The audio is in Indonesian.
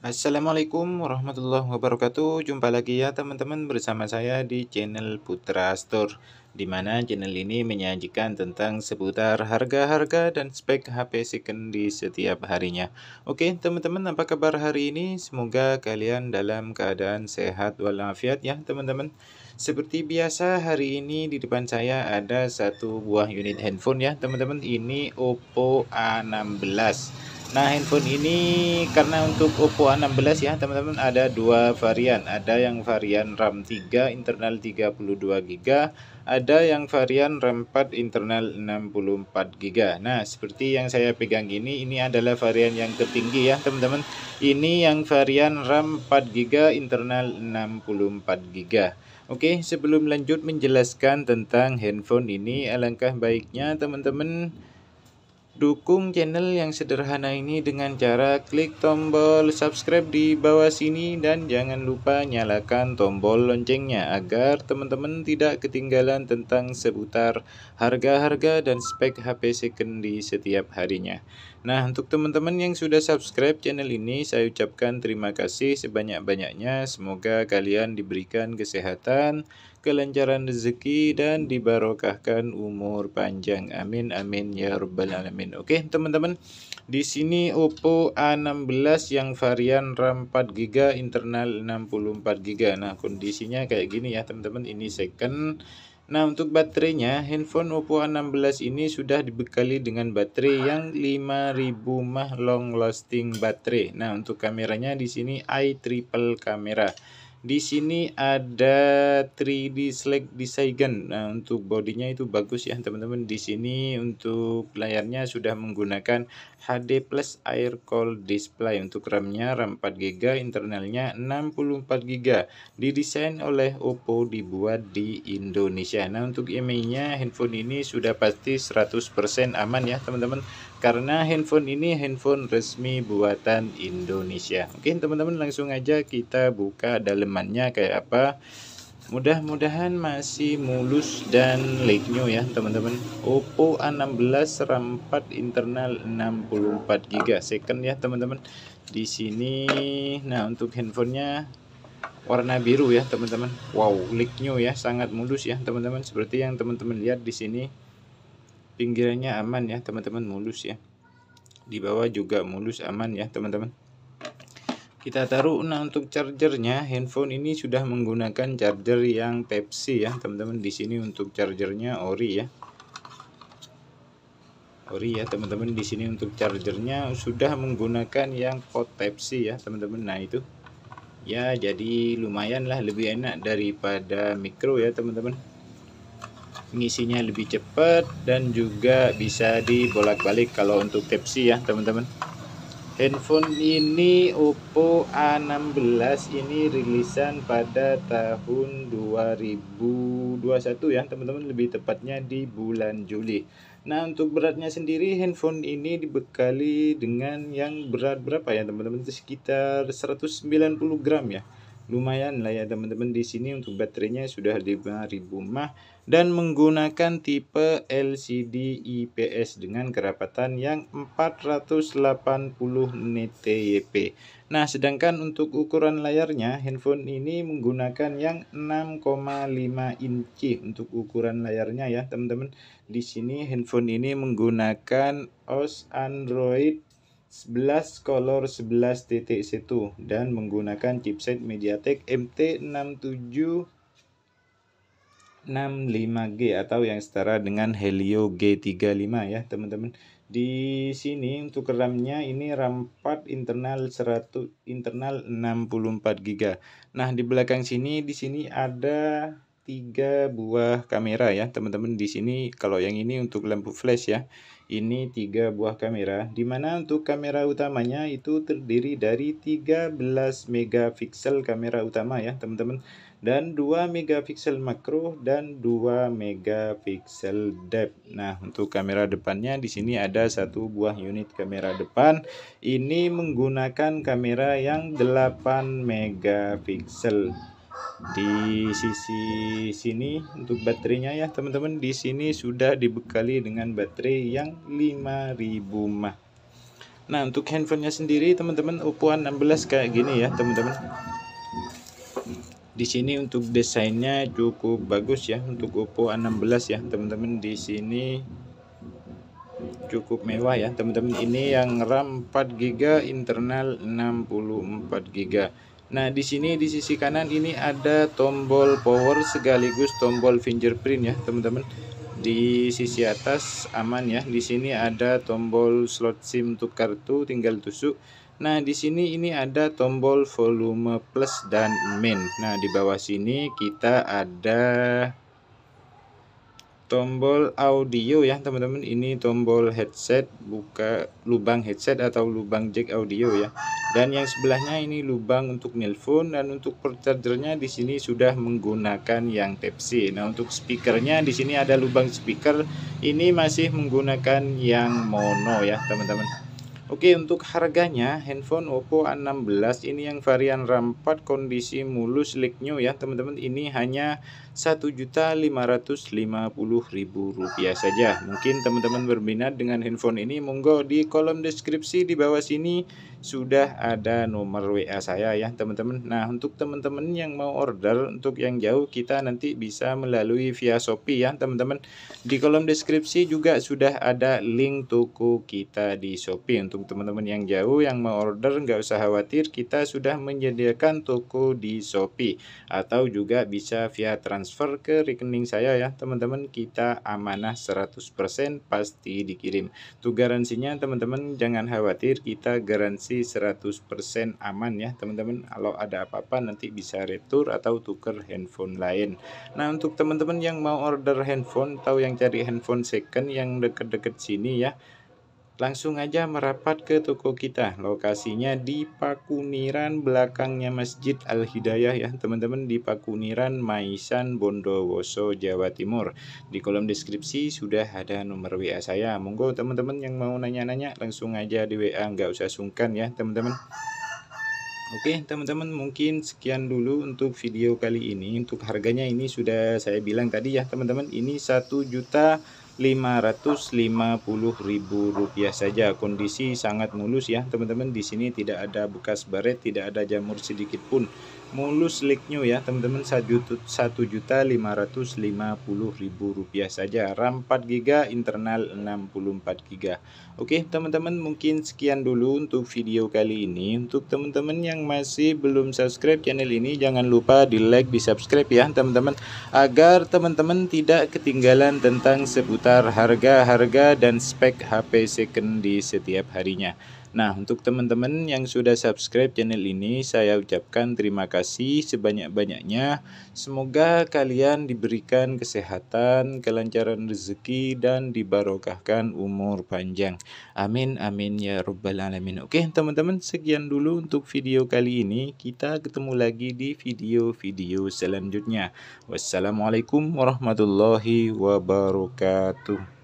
Assalamualaikum warahmatullahi wabarakatuh Jumpa lagi ya teman-teman bersama saya di channel Putra Store Dimana channel ini menyajikan tentang seputar harga-harga dan spek HP second di setiap harinya Oke teman-teman apa kabar hari ini? Semoga kalian dalam keadaan sehat walafiat ya teman-teman Seperti biasa hari ini di depan saya ada satu buah unit handphone ya teman-teman Ini Oppo A16 Nah, handphone ini karena untuk Oppo A16 ya, teman-teman ada dua varian. Ada yang varian RAM 3 internal 32GB, ada yang varian RAM 4 internal 64GB. Nah, seperti yang saya pegang ini, ini adalah varian yang tertinggi ya, teman-teman. Ini yang varian RAM 4GB internal 64GB. Oke, sebelum lanjut menjelaskan tentang handphone ini, alangkah baiknya teman-teman Dukung channel yang sederhana ini dengan cara klik tombol subscribe di bawah sini dan jangan lupa nyalakan tombol loncengnya agar teman-teman tidak ketinggalan tentang seputar harga-harga dan spek HP second di setiap harinya. Nah, untuk teman-teman yang sudah subscribe channel ini, saya ucapkan terima kasih sebanyak-banyaknya. Semoga kalian diberikan kesehatan, kelancaran rezeki, dan dibarokahkan umur panjang. Amin, amin, ya rabbal alamin. Oke, teman-teman, di sini Oppo A16 yang varian RAM 4GB, internal 64GB. Nah, kondisinya kayak gini ya, teman-teman. Ini second Nah, untuk baterainya, handphone Oppo A16 ini sudah dibekali dengan baterai yang 5000 mAh long lasting baterai. Nah, untuk kameranya di sini i triple kamera. Di sini ada 3D Select Design. Nah, untuk bodinya itu bagus ya teman-teman. Di sini untuk layarnya sudah menggunakan HD Plus Air Cold Display. Untuk RAM-nya RAM 4GB, internalnya 64GB. Didesain oleh Oppo dibuat di Indonesia. Nah, untuk IMEI-nya handphone ini sudah pasti 100% aman ya teman-teman karena handphone ini handphone resmi buatan Indonesia. Oke, teman-teman langsung aja kita buka dalemannya kayak apa. Mudah-mudahan masih mulus dan like new ya teman-teman. Oppo A16 RAM 4 internal 64GB second ya teman-teman. Di sini nah untuk handphonenya warna biru ya teman-teman. Wow, like new ya, sangat mulus ya teman-teman seperti yang teman-teman lihat di sini pinggirannya aman ya teman-teman mulus ya di bawah juga mulus aman ya teman-teman kita taruh nah untuk chargernya handphone ini sudah menggunakan charger yang Pepsi ya teman-teman di sini untuk chargernya ori ya ori ya teman-teman di sini untuk chargernya sudah menggunakan yang pot Pepsi ya teman-teman nah itu ya jadi lumayan lah lebih enak daripada mikro ya teman-teman ngisinya lebih cepat dan juga bisa dibolak-balik kalau untuk Type ya teman-teman handphone ini Oppo A16 ini rilisan pada tahun 2021 ya teman-teman lebih tepatnya di bulan Juli nah untuk beratnya sendiri handphone ini dibekali dengan yang berat berapa ya teman-teman sekitar 190 gram ya lumayan lah ya teman-teman di sini untuk baterainya sudah 5000 mah dan menggunakan tipe LCD IPS dengan kerapatan yang 480 NTYP. Nah, sedangkan untuk ukuran layarnya, handphone ini menggunakan yang 6,5 inci untuk ukuran layarnya ya, teman-teman. Di sini handphone ini menggunakan OS Android 11 color 11 TTC2 dan menggunakan chipset MediaTek MT67 65G atau yang setara dengan Helio G35 ya teman-teman. Di sini untuk RAM-nya ini RAM 4 internal 100 internal 64 GB. Nah, di belakang sini di sini ada tiga buah kamera ya teman-teman di sini kalau yang ini untuk lampu flash ya ini tiga buah kamera dimana untuk kamera utamanya itu terdiri dari 13 megapiksel kamera utama ya teman-teman dan 2 megapiksel makro dan 2 megapiksel depth. Nah, untuk kamera depannya di sini ada satu buah unit kamera depan. Ini menggunakan kamera yang 8 megapiksel. Di sisi sini untuk baterainya ya, teman-teman, di sini sudah dibekali dengan baterai yang 5000 mAh. Nah, untuk handphonenya sendiri teman-teman Oppo A16 kayak gini ya, teman-teman di sini untuk desainnya cukup bagus ya untuk Oppo A16 ya teman-teman di sini cukup mewah ya teman-teman ini yang RAM 4GB internal 64GB Nah, di sini di sisi kanan ini ada tombol power sekaligus tombol fingerprint ya, teman-teman. Di sisi atas aman ya. Di sini ada tombol slot SIM untuk kartu tinggal tusuk. Nah, di sini ini ada tombol volume plus dan min. Nah, di bawah sini kita ada tombol audio ya, teman-teman. Ini tombol headset, buka lubang headset atau lubang jack audio ya. Dan yang sebelahnya ini lubang untuk nelpon dan untuk port chargernya di sini sudah menggunakan yang type C. Nah, untuk speakernya di sini ada lubang speaker. Ini masih menggunakan yang mono ya, teman-teman. Oke untuk harganya handphone Oppo A16 ini yang varian RAM 4 kondisi mulus sleek new ya teman-teman ini hanya Rp1.550.000 saja. Mungkin teman-teman berminat dengan handphone ini monggo di kolom deskripsi di bawah sini sudah ada nomor WA saya ya teman-teman. Nah untuk teman-teman yang mau order untuk yang jauh kita nanti bisa melalui via Shopee ya teman-teman. Di kolom deskripsi juga sudah ada link toko kita di Shopee. Untuk teman-teman yang jauh yang mau order nggak usah khawatir kita sudah menyediakan toko di Shopee. Atau juga bisa via transfer ke rekening saya ya teman-teman. Kita amanah 100% pasti dikirim. Tuh garansinya teman-teman jangan khawatir kita garansi masih 100% aman ya teman-teman kalau ada apa-apa nanti bisa retur atau tuker handphone lain nah untuk teman-teman yang mau order handphone atau yang cari handphone second yang deket-deket sini ya Langsung aja merapat ke toko kita. Lokasinya di Pakuniran belakangnya Masjid Al Hidayah ya, teman-teman di Pakuniran Maisan Bondowoso Jawa Timur. Di kolom deskripsi sudah ada nomor WA saya. Monggo teman-teman yang mau nanya-nanya langsung aja di WA, nggak usah sungkan ya, teman-teman. Oke teman-teman mungkin sekian dulu untuk video kali ini Untuk harganya ini sudah saya bilang tadi ya teman-teman Ini 1 juta Rp550.000 saja. Kondisi sangat mulus ya, teman-teman. Di sini tidak ada bekas baret, tidak ada jamur sedikit pun mulus leak-new ya teman-teman satu juta lima ratus lima puluh ribu rupiah saja RAM 4 giga internal 64 giga Oke teman-teman mungkin sekian dulu untuk video kali ini untuk teman-teman yang masih belum subscribe channel ini jangan lupa di like di subscribe ya teman-teman agar teman-teman tidak ketinggalan tentang seputar harga-harga dan spek HP second di setiap harinya Nah, untuk teman-teman yang sudah subscribe channel ini, saya ucapkan terima kasih sebanyak-banyaknya. Semoga kalian diberikan kesehatan, kelancaran rezeki, dan dibarokahkan umur panjang. Amin, amin ya Rabbal 'Alamin. Oke, teman-teman, sekian dulu untuk video kali ini. Kita ketemu lagi di video-video selanjutnya. Wassalamualaikum warahmatullahi wabarakatuh.